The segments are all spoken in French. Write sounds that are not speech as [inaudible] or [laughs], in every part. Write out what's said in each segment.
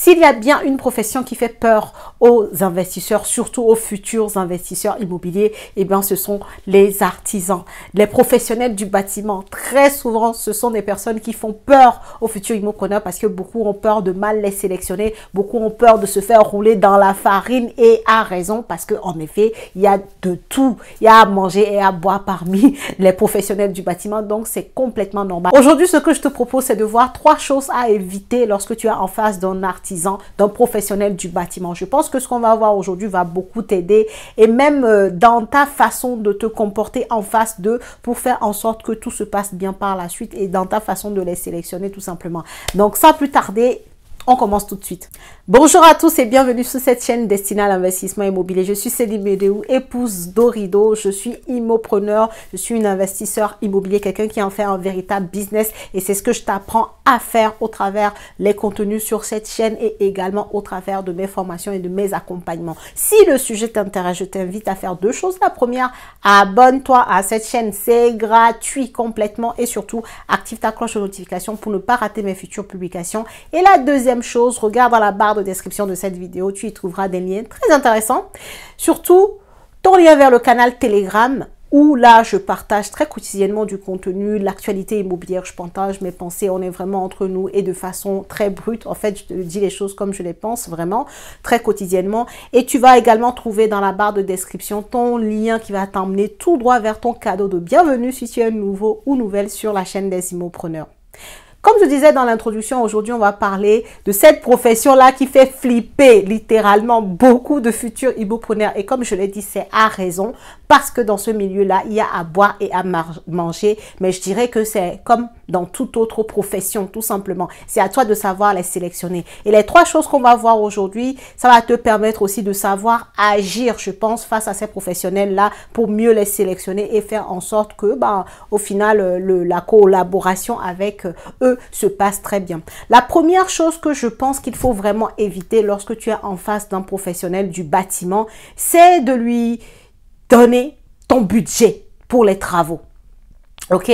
S'il y a bien une profession qui fait peur aux investisseurs, surtout aux futurs investisseurs immobiliers, eh bien ce sont les artisans, les professionnels du bâtiment. Très souvent, ce sont des personnes qui font peur aux futurs immopreneurs parce que beaucoup ont peur de mal les sélectionner, beaucoup ont peur de se faire rouler dans la farine et à raison parce que en effet, il y a de tout, il y a à manger et à boire parmi [laughs] les professionnels du bâtiment, donc c'est complètement normal. Aujourd'hui, ce que je te propose, c'est de voir trois choses à éviter lorsque tu as en face d'un artisan ans d'un professionnel du bâtiment. Je pense que ce qu'on va voir aujourd'hui va beaucoup t'aider et même euh, dans ta façon de te comporter en face d'eux pour faire en sorte que tout se passe bien par la suite et dans ta façon de les sélectionner tout simplement. Donc sans plus tarder, on commence tout de suite. Bonjour à tous et bienvenue sur cette chaîne destinée à l'investissement immobilier. Je suis Céline Bédéou épouse d'Orido. Je suis immopreneur, je suis une investisseur immobilier, quelqu'un qui en fait un véritable business et c'est ce que je t'apprends à faire au travers les contenus sur cette chaîne et également au travers de mes formations et de mes accompagnements. Si le sujet t'intéresse, je t'invite à faire deux choses. La première, abonne-toi à cette chaîne, c'est gratuit complètement et surtout active ta cloche de notification pour ne pas rater mes futures publications. Et la deuxième chose, regarde dans la barre de description de cette vidéo, tu y trouveras des liens très intéressants. Surtout, ton lien vers le canal Telegram où là, je partage très quotidiennement du contenu, l'actualité immobilière, je partage mes pensées, on est vraiment entre nous et de façon très brute. En fait, je te dis les choses comme je les pense, vraiment, très quotidiennement. Et tu vas également trouver dans la barre de description ton lien qui va t'emmener tout droit vers ton cadeau de bienvenue si tu es nouveau ou nouvelle sur la chaîne des Immopreneurs. Comme je disais dans l'introduction, aujourd'hui, on va parler de cette profession-là qui fait flipper littéralement beaucoup de futurs ibopreneurs. Et comme je l'ai dit, c'est à raison parce que dans ce milieu-là, il y a à boire et à manger. Mais je dirais que c'est comme dans toute autre profession, tout simplement. C'est à toi de savoir les sélectionner. Et les trois choses qu'on va voir aujourd'hui, ça va te permettre aussi de savoir agir, je pense, face à ces professionnels-là pour mieux les sélectionner et faire en sorte que, bah, au final, euh, la collaboration avec euh, eux se passe très bien. La première chose que je pense qu'il faut vraiment éviter lorsque tu es en face d'un professionnel du bâtiment, c'est de lui donner ton budget pour les travaux. Ok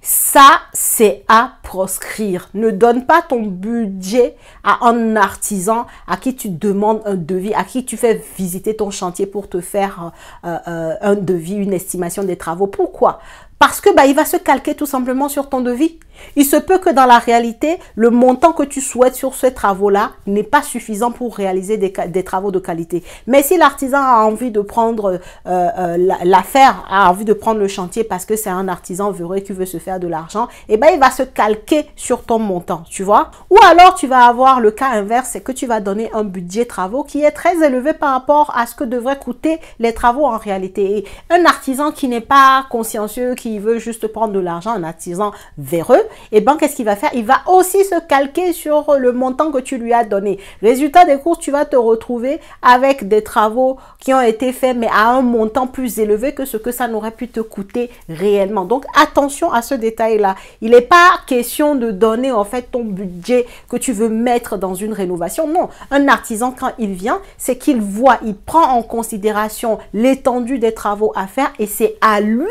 Ça, c'est à proscrire. Ne donne pas ton budget à un artisan à qui tu demandes un devis, à qui tu fais visiter ton chantier pour te faire euh, euh, un devis, une estimation des travaux. Pourquoi parce que bah, il va se calquer tout simplement sur ton devis. Il se peut que dans la réalité, le montant que tu souhaites sur ces travaux-là n'est pas suffisant pour réaliser des, travaux de qualité. Mais si l'artisan a envie de prendre euh, euh, l'affaire, a envie de prendre le chantier parce que c'est un artisan véreux qui veut se faire de l'argent, eh ben il va se calquer sur ton montant, tu vois. Ou alors tu vas avoir le cas inverse, c'est que tu vas donner un budget travaux qui est très élevé par rapport à ce que devraient coûter les travaux en réalité. Et un artisan qui n'est pas consciencieux, qui veut juste prendre de l'argent en artisan vers eux, et eh ben qu'est-ce qu'il va faire Il va aussi se calquer sur le montant que tu lui as donné. Résultat des courses, tu vas te retrouver avec des travaux qui ont été faits, mais à un montant plus élevé que ce que ça n'aurait pu te coûter réellement. Donc attention à ce détail-là. Il n'est pas question de donner en fait ton budget que tu veux mettre dans une rénovation. Non, un artisan quand il vient, c'est qu'il voit, il prend en considération l'étendue des travaux à faire et c'est à lui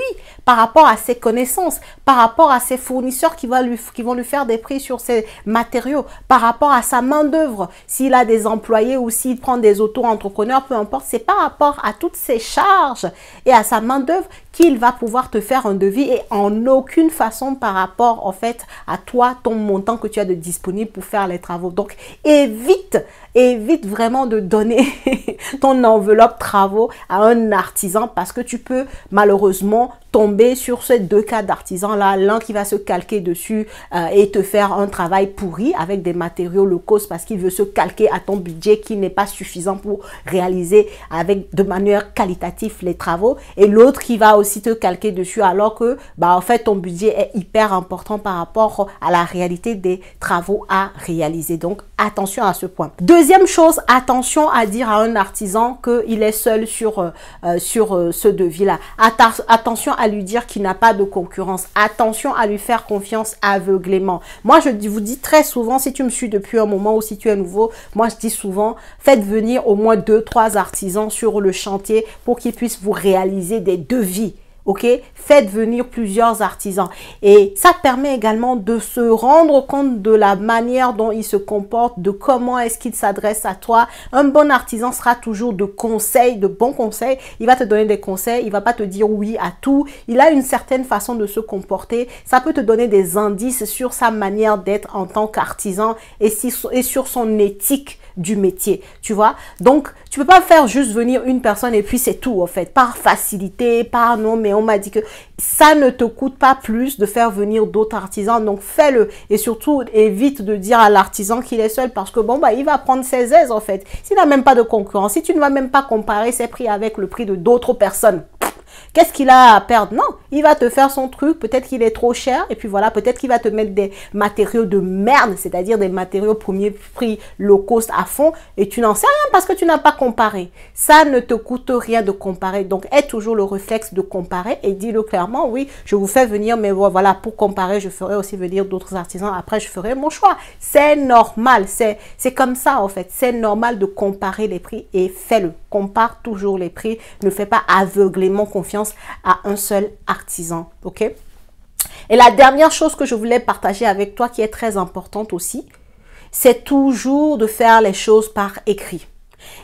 par rapport à ses connaissances, par rapport à ses fournisseurs qui, va lui, qui vont lui faire des prix sur ses matériaux, par rapport à sa main-d'œuvre, s'il a des employés ou s'il prend des auto-entrepreneurs, peu importe, c'est par rapport à toutes ses charges et à sa main-d'œuvre qu'il va pouvoir te faire un devis et en aucune façon par rapport en fait à toi, ton montant que tu as de disponible pour faire les travaux. Donc évite, évite vraiment de donner [laughs] ton enveloppe travaux à un artisan parce que tu peux malheureusement tomber sur ces deux cas d'artisans-là, l'un qui va se calquer dessus euh, et te faire un travail pourri avec des matériaux locaux parce qu'il veut se calquer à ton budget qui n'est pas suffisant pour réaliser avec de manière qualitative les travaux et l'autre qui va aussi te calquer dessus alors que bah en fait ton budget est hyper important par rapport à la réalité des travaux à réaliser. Donc attention à ce point. Deuxième chose, attention à dire à un artisan qu'il est seul sur, euh, euh, sur ce devis-là. attention à lui dire qu'il n'a pas de concurrence. Attention à lui faire confiance aveuglément. Moi, je vous dis très souvent, si tu me suis depuis un moment ou si tu es nouveau, moi, je dis souvent, faites venir au moins deux, trois artisans sur le chantier pour qu'ils puissent vous réaliser des devis Ok, faites venir plusieurs artisans. Et ça permet également de se rendre compte de la manière dont il se comporte de comment est-ce qu'il s'adresse à toi. Un bon artisan sera toujours de conseils, de bons conseils. Il va te donner des conseils, il va pas te dire oui à tout. Il a une certaine façon de se comporter. Ça peut te donner des indices sur sa manière d'être en tant qu'artisan et, et sur son éthique du métier, tu vois. Donc, tu peux pas faire juste venir une personne et puis c'est tout, en fait. Par facilité, par non, mais on m'a dit que ça ne te coûte pas plus de faire venir d'autres artisans. Donc, fais-le. Et surtout, évite de dire à l'artisan qu'il est seul parce que bon, bah, il va prendre ses aises, en fait. S'il n'a même pas de concurrence, si tu ne vas même pas comparer ses prix avec le prix de d'autres personnes, qu'est-ce qu'il a à perdre? Non il va te faire son truc, peut-être qu'il est trop cher, et puis voilà, peut-être qu'il va te mettre des matériaux de merde, c'est-à-dire des matériaux premier prix low cost à fond, et tu n'en sais rien parce que tu n'as pas comparé. Ça ne te coûte rien de comparer. Donc, aie toujours le réflexe de comparer et dis-le clairement, oui, je vous fais venir, mais voilà, pour comparer, je ferai aussi venir d'autres artisans, après je ferai mon choix. C'est normal, c'est comme ça en fait, c'est normal de comparer les prix et fais-le. Compare toujours les prix, ne fais pas aveuglément confiance à un seul artisan artisan. OK Et la dernière chose que je voulais partager avec toi qui est très importante aussi, c'est toujours de faire les choses par écrit.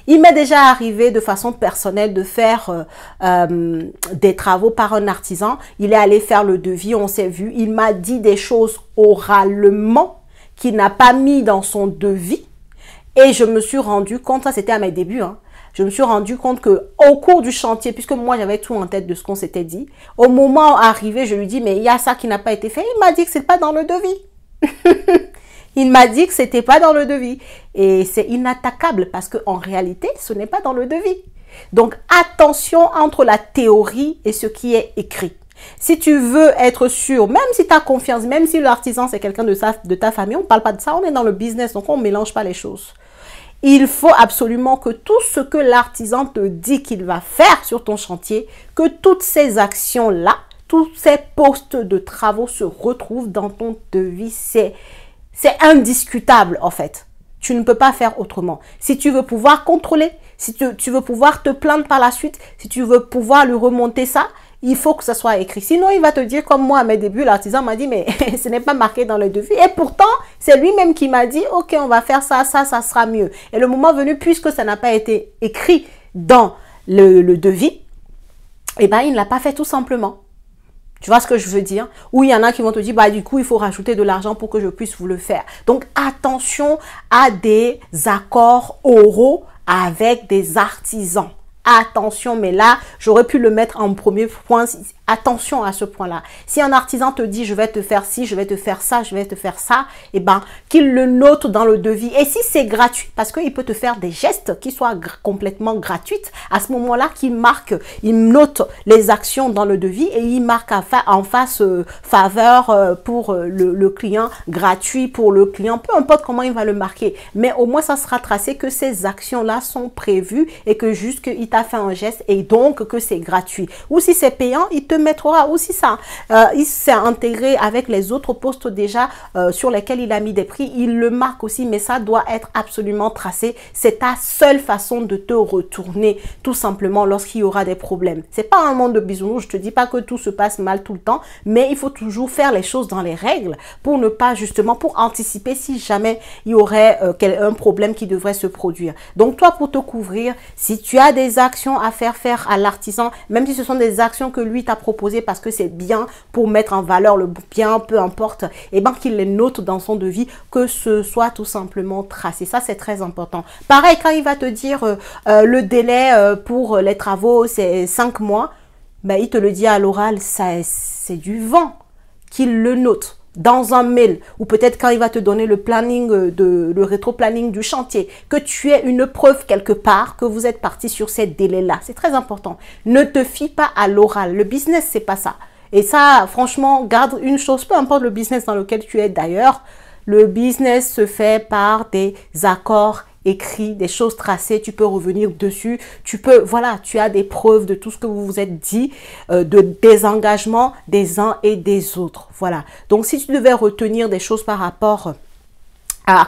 Il m'est déjà arrivé de façon personnelle de faire euh, euh, des travaux par un artisan. Il est allé faire le devis, on s'est vu. Il m'a dit des choses oralement qu'il n'a pas mis dans son devis. Et je me suis rendu compte, ça c'était à mes débuts, hein, je me suis rendu compte que au cours du chantier, puisque moi j'avais tout en tête de ce qu'on s'était dit, au moment arrivé, je lui dis mais il y a ça qui n'a pas été fait. Il m'a dit que c'est pas dans le devis. [laughs] il m'a dit que c'était pas dans le devis et c'est inattaquable parce que réalité, ce n'est pas dans le devis. Donc attention entre la théorie et ce qui est écrit. Si tu veux être sûr, même si tu as confiance, même si l'artisan c'est quelqu'un de, de, ta famille, on ne parle pas de ça, on est dans le business, donc on ne mélange pas les choses. Il faut absolument que tout ce que l'artisan te dit qu'il va faire sur ton chantier, que toutes ces actions-là, tous ces postes de travaux se retrouvent dans ton devis. C'est, indiscutable en fait. Tu ne peux pas faire autrement. Si tu veux pouvoir contrôler, si tu, tu veux pouvoir te plaindre par la suite, si tu veux pouvoir lui remonter ça, il faut que ça soit écrit. Sinon, il va te dire, comme moi à mes débuts, l'artisan m'a dit, mais [laughs] ce n'est pas marqué dans le devis. Et pourtant, c'est lui-même qui m'a dit, OK, on va faire ça, ça, ça sera mieux. Et le moment venu, puisque ça n'a pas été écrit dans le, le devis, eh ben, il ne l'a pas fait tout simplement. Tu vois ce que je veux dire Ou il y en a qui vont te dire, bah du coup, il faut rajouter de l'argent pour que je puisse vous le faire. Donc attention à des accords oraux avec des artisans attention, mais là, j'aurais pu le mettre en premier point Attention à ce point-là. Si un artisan te dit je vais te faire ci, je vais te faire ça, je vais te faire ça, eh ben qu'il le note dans le devis. Et si c'est gratuit, parce qu'il peut te faire des gestes qui soient complètement gratuits, à ce moment-là, qu'il marque, il note les actions dans le devis et il marque en, en face euh, faveur euh, pour euh, le, le, client, gratuit pour le client, peu importe comment il va le marquer. Mais au moins, ça sera tracé que ces actions-là sont prévues et que juste qu'il t'a fait un geste et donc que c'est gratuit. Ou si c'est payant, il te mettra aussi ça. Euh, il s'est intégré avec les autres postes déjà euh, sur lesquels il a mis des prix. Il le marque aussi, mais ça doit être absolument tracé. C'est ta seule façon de te retourner, tout simplement, lorsqu'il y aura des problèmes. C'est pas un monde de bisounours. Je te dis pas que tout se passe mal tout le temps, mais il faut toujours faire les choses dans les règles pour ne pas justement, pour anticiper si jamais il y aurait euh, un problème qui devrait se produire. Donc toi, pour te couvrir, si tu as des actions à faire faire à l'artisan, même si ce sont des actions que lui t'a proposé parce que c'est bien pour mettre en valeur le bien, peu importe, et bien qu'il les note dans son devis, que ce soit tout simplement tracé. Ça, c'est très important. Pareil, quand il va te dire euh, euh, le délai euh, pour les travaux, c'est cinq mois, ben, il te le dit à l'oral, ça c'est du vent qu'il le note dans un mail, ou peut-être quand il va te donner le planning, euh, de, le rétro-planning du chantier, que tu aies une preuve quelque part que vous êtes parti sur ces délais-là. C'est très important. Ne te fie pas à l'oral. Le business, c'est pas ça. Et ça, franchement, garde une chose, peu importe le business dans lequel tu es d'ailleurs, le business se fait par des accords écrit des choses tracées, tu peux revenir dessus, tu peux, voilà, tu as des preuves de tout ce que vous vous êtes dit, euh, de désengagement des uns et des autres. Voilà. Donc si tu devais retenir des choses par rapport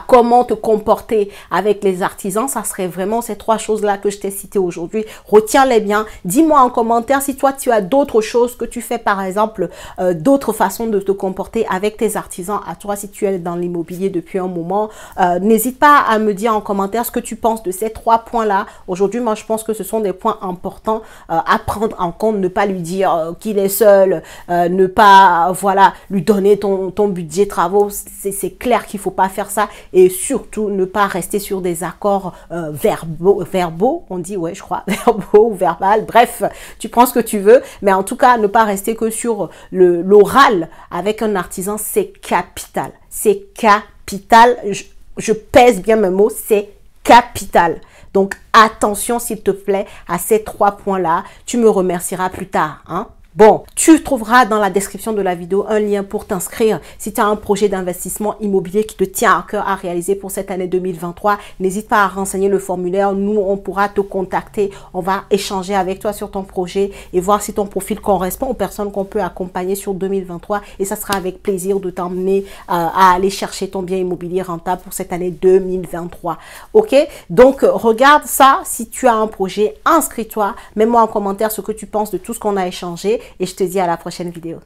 comment te comporter avec les artisans, ça serait vraiment ces trois choses-là que je t'ai citées aujourd'hui. Retiens-les bien. Dis-moi en commentaire si toi tu as d'autres choses que tu fais, par exemple, euh, d'autres façons de te comporter avec tes artisans à toi si tu es dans l'immobilier depuis un moment. Euh, n'hésite pas à me dire en commentaire ce que tu penses de ces trois points-là. Aujourd'hui, moi, je pense que ce sont des points importants euh, à prendre en compte. Ne pas lui dire qu'il est seul, ne pas, voilà, lui donner ton, ton budget travaux. C'est clair qu'il faut pas faire ça et surtout ne pas rester sur des accords euh, verbaux, on dit ouais je crois, [laughs] verbaux ou verbal, bref, tu prends ce que tu veux, mais en tout cas ne pas rester que sur l'oral avec un artisan, c'est capital, c'est capital, je pèse bien mes mots, c'est capital. Donc attention s'il te plaît à ces trois points-là, tu me remercieras plus tard. Hein? Bon, tu trouveras dans la description de la vidéo un lien pour t'inscrire. Si tu as un projet d'investissement immobilier qui te tient à cœur à réaliser pour cette année 2023, n'hésite pas à renseigner le formulaire. Nous, on pourra te contacter. On va échanger avec toi sur ton projet et voir si ton profil correspond aux personnes qu'on peut accompagner sur 2023. Et ça sera avec plaisir de t'emmener euh, à aller chercher ton bien immobilier rentable pour cette année 2023. OK Donc, regarde ça. Si tu as un projet, inscris-toi. Mets-moi en commentaire ce que tu penses de tout ce qu'on a échangé. Et je te dis à la prochaine vidéo.